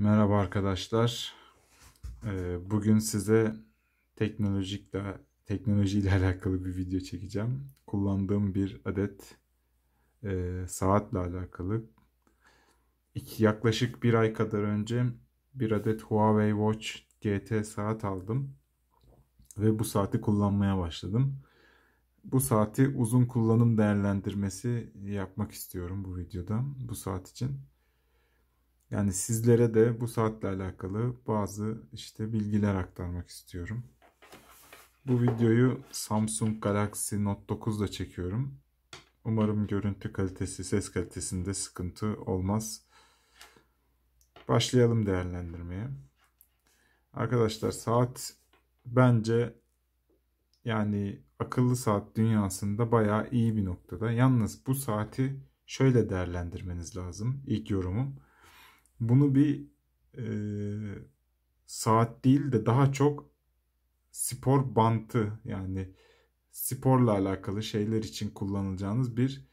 Merhaba arkadaşlar. Ee, bugün size teknolojikle teknolojiyle alakalı bir video çekeceğim. Kullandığım bir adet e, saatle alakalı. İki, yaklaşık bir ay kadar önce bir adet Huawei Watch GT saat aldım ve bu saati kullanmaya başladım. Bu saati uzun kullanım değerlendirmesi yapmak istiyorum bu videoda bu saat için. Yani sizlere de bu saatle alakalı bazı işte bilgiler aktarmak istiyorum. Bu videoyu Samsung Galaxy Note 9'da çekiyorum. Umarım görüntü kalitesi, ses kalitesinde sıkıntı olmaz. Başlayalım değerlendirmeye. Arkadaşlar saat bence yani akıllı saat dünyasında bayağı iyi bir noktada. Yalnız bu saati şöyle değerlendirmeniz lazım. İlk yorumum bunu bir e, saat değil de daha çok spor bantı yani sporla alakalı şeyler için kullanılacağınız bir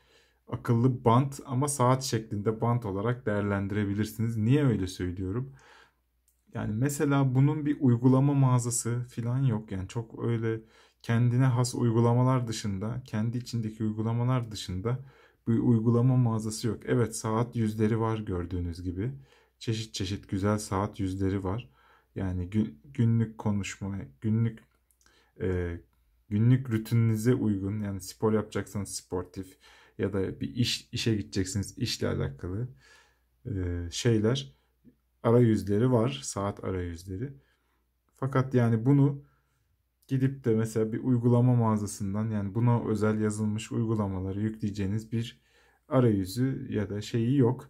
akıllı bant ama saat şeklinde bant olarak değerlendirebilirsiniz. Niye öyle söylüyorum? Yani mesela bunun bir uygulama mağazası falan yok. Yani çok öyle kendine has uygulamalar dışında, kendi içindeki uygulamalar dışında bir uygulama mağazası yok. Evet saat yüzleri var gördüğünüz gibi çeşit çeşit güzel saat yüzleri var. Yani günlük konuşma, günlük e, günlük rutininize uygun yani spor yapacaksanız sportif ya da bir iş işe gideceksiniz işle alakalı e, şeyler yüzleri var saat ara yüzleri Fakat yani bunu gidip de mesela bir uygulama mağazasından yani buna özel yazılmış uygulamaları yükleyeceğiniz bir arayüzü ya da şeyi yok.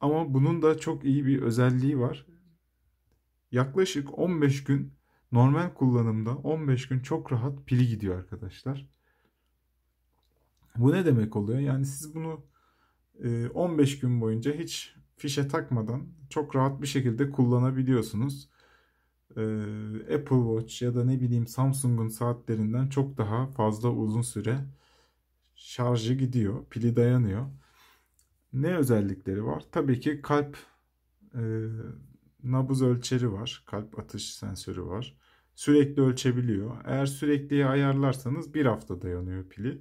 Ama bunun da çok iyi bir özelliği var. Yaklaşık 15 gün normal kullanımda 15 gün çok rahat pili gidiyor arkadaşlar. Bu ne demek oluyor? Yani siz bunu 15 e, gün boyunca hiç fişe takmadan çok rahat bir şekilde kullanabiliyorsunuz. E, Apple Watch ya da ne bileyim Samsung'un saatlerinden çok daha fazla uzun süre şarjı gidiyor, pili dayanıyor. Ne özellikleri var? Tabii ki kalp e, nabız ölçeri var. Kalp atış sensörü var. Sürekli ölçebiliyor. Eğer sürekliye ayarlarsanız bir hafta dayanıyor pili.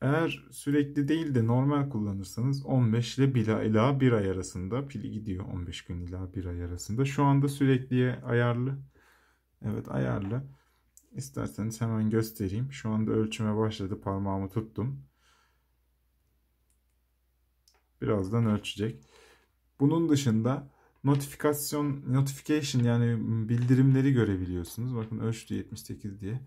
Eğer sürekli değil de normal kullanırsanız 15 ile 1 ila 1 ay arasında pili gidiyor 15 gün ila 1 ay arasında. Şu anda sürekliye ayarlı. Evet ayarlı. İsterseniz hemen göstereyim. Şu anda ölçüme başladı. Parmağımı tuttum birazdan ölçecek. Bunun dışında notifikasyon notification yani bildirimleri görebiliyorsunuz. Bakın ölçtü 78 diye.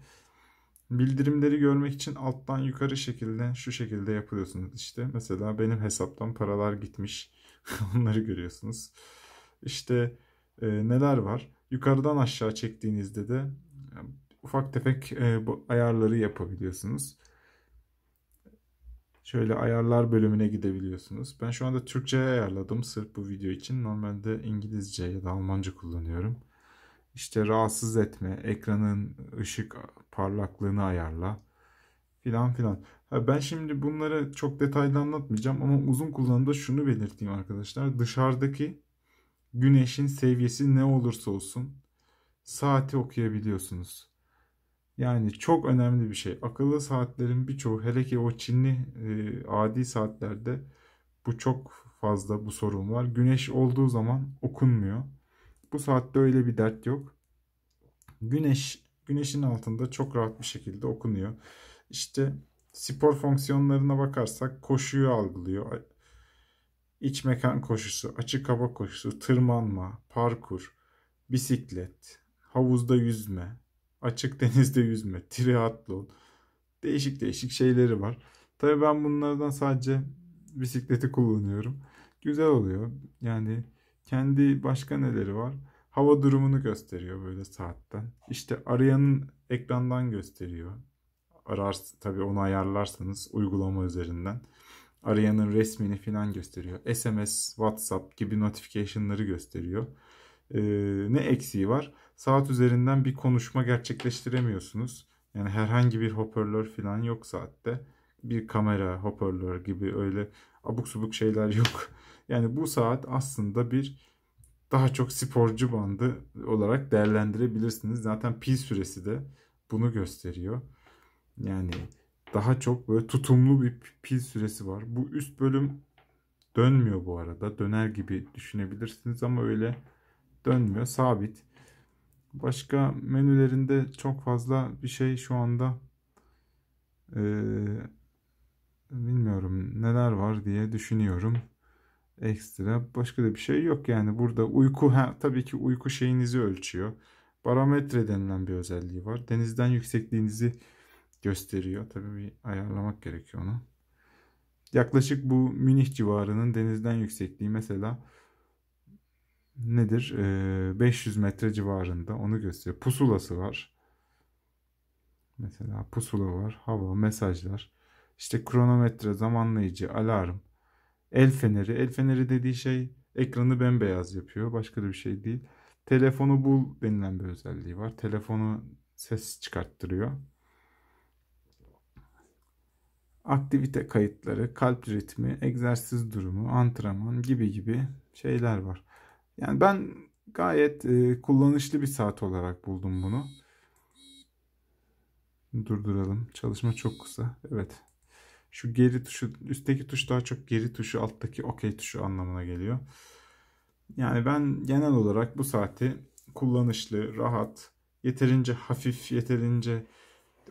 Bildirimleri görmek için alttan yukarı şekilde şu şekilde yapıyorsunuz işte. Mesela benim hesaptan paralar gitmiş. Onları görüyorsunuz. İşte e, neler var? Yukarıdan aşağı çektiğinizde de e, ufak tefek e, bu ayarları yapabiliyorsunuz. Şöyle ayarlar bölümüne gidebiliyorsunuz. Ben şu anda Türkçe'ye ayarladım sırf bu video için. Normalde İngilizce ya da Almanca kullanıyorum. İşte rahatsız etme, ekranın ışık parlaklığını ayarla filan filan. ben şimdi bunları çok detaylı anlatmayacağım ama uzun kullanımda şunu belirteyim arkadaşlar. Dışarıdaki güneşin seviyesi ne olursa olsun saati okuyabiliyorsunuz. Yani çok önemli bir şey. Akıllı saatlerin birçoğu hele ki o Çinli e, adi saatlerde bu çok fazla bu sorun var. Güneş olduğu zaman okunmuyor. Bu saatte öyle bir dert yok. Güneş güneşin altında çok rahat bir şekilde okunuyor. İşte spor fonksiyonlarına bakarsak koşuyu algılıyor. İç mekan koşusu, açık hava koşusu, tırmanma, parkur, bisiklet, havuzda yüzme, açık denizde yüzme, triatlon, değişik değişik şeyleri var. Tabii ben bunlardan sadece bisikleti kullanıyorum. Güzel oluyor. Yani kendi başka neleri var? Hava durumunu gösteriyor böyle saatten. İşte arayanın ekrandan gösteriyor. Arar tabii onu ayarlarsanız uygulama üzerinden. Arayanın resmini falan gösteriyor. SMS, WhatsApp gibi notification'ları gösteriyor. Ee, ne eksiği var? saat üzerinden bir konuşma gerçekleştiremiyorsunuz. Yani herhangi bir hoparlör falan yok saatte. Bir kamera, hoparlör gibi öyle abuk subuk şeyler yok. Yani bu saat aslında bir daha çok sporcu bandı olarak değerlendirebilirsiniz. Zaten pil süresi de bunu gösteriyor. Yani daha çok böyle tutumlu bir pil süresi var. Bu üst bölüm dönmüyor bu arada. Döner gibi düşünebilirsiniz ama öyle dönmüyor. Sabit. Başka menülerinde çok fazla bir şey şu anda e, bilmiyorum neler var diye düşünüyorum. Ekstra başka da bir şey yok yani burada uyku ha, tabii ki uyku şeyinizi ölçüyor. Barometre denilen bir özelliği var. Denizden yüksekliğinizi gösteriyor. Tabii bir ayarlamak gerekiyor onu. Yaklaşık bu Münih civarının denizden yüksekliği mesela nedir? E, ee, 500 metre civarında onu gösteriyor. Pusulası var. Mesela pusula var, hava, mesajlar. İşte kronometre, zamanlayıcı, alarm, el feneri. El feneri dediği şey ekranı bembeyaz yapıyor. Başka da bir şey değil. Telefonu bul denilen bir özelliği var. Telefonu ses çıkarttırıyor. Aktivite kayıtları, kalp ritmi, egzersiz durumu, antrenman gibi gibi şeyler var. Yani ben gayet e, kullanışlı bir saat olarak buldum bunu. Durduralım. Çalışma çok kısa. Evet. Şu geri tuşu, üstteki tuş daha çok geri tuşu, alttaki okey tuşu anlamına geliyor. Yani ben genel olarak bu saati kullanışlı, rahat, yeterince hafif, yeterince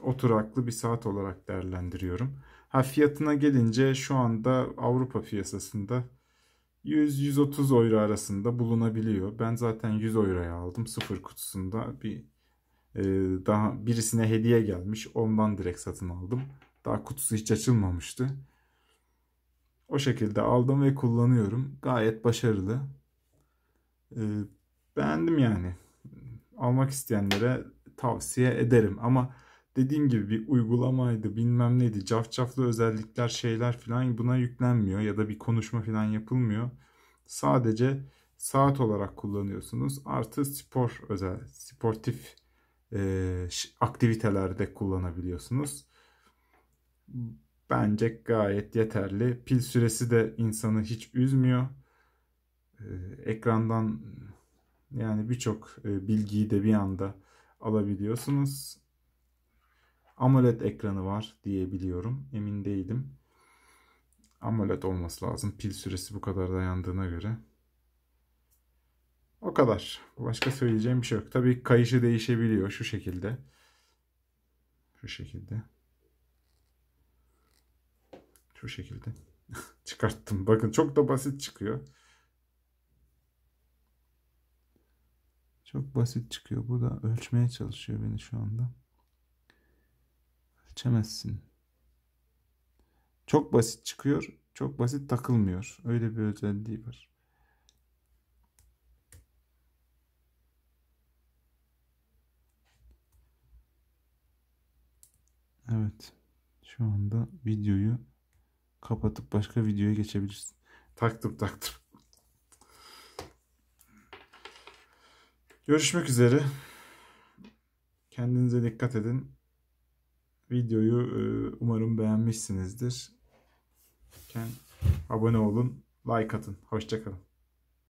oturaklı bir saat olarak değerlendiriyorum. Ha fiyatına gelince şu anda Avrupa piyasasında 100-130 euro arasında bulunabiliyor. Ben zaten 100 euroya aldım. Sıfır kutusunda bir e, daha birisine hediye gelmiş. Ondan direkt satın aldım. Daha kutusu hiç açılmamıştı. O şekilde aldım ve kullanıyorum. Gayet başarılı. E, beğendim yani. Almak isteyenlere tavsiye ederim ama dediğim gibi bir uygulamaydı bilmem neydi cafcaflı özellikler şeyler filan buna yüklenmiyor ya da bir konuşma filan yapılmıyor. Sadece saat olarak kullanıyorsunuz artı spor özel sportif e, aktivitelerde kullanabiliyorsunuz. Bence gayet yeterli. Pil süresi de insanı hiç üzmüyor. E, ekrandan yani birçok e, bilgiyi de bir anda alabiliyorsunuz. AMOLED ekranı var diyebiliyorum. Emin değilim. AMOLED olması lazım. Pil süresi bu kadar dayandığına göre. O kadar. Başka söyleyeceğim bir şey yok. Tabii kayışı değişebiliyor şu şekilde. Şu şekilde. Şu şekilde. Çıkarttım. Bakın çok da basit çıkıyor. Çok basit çıkıyor. Bu da ölçmeye çalışıyor beni şu anda geçemezsin. Çok basit çıkıyor, çok basit takılmıyor. Öyle bir özelliği var. Evet. Şu anda videoyu kapatıp başka videoya geçebilirsin. Taktım taktım. Görüşmek üzere. Kendinize dikkat edin. Videoyu e, umarım beğenmişsinizdir. Abone olun, like atın. Hoşçakalın.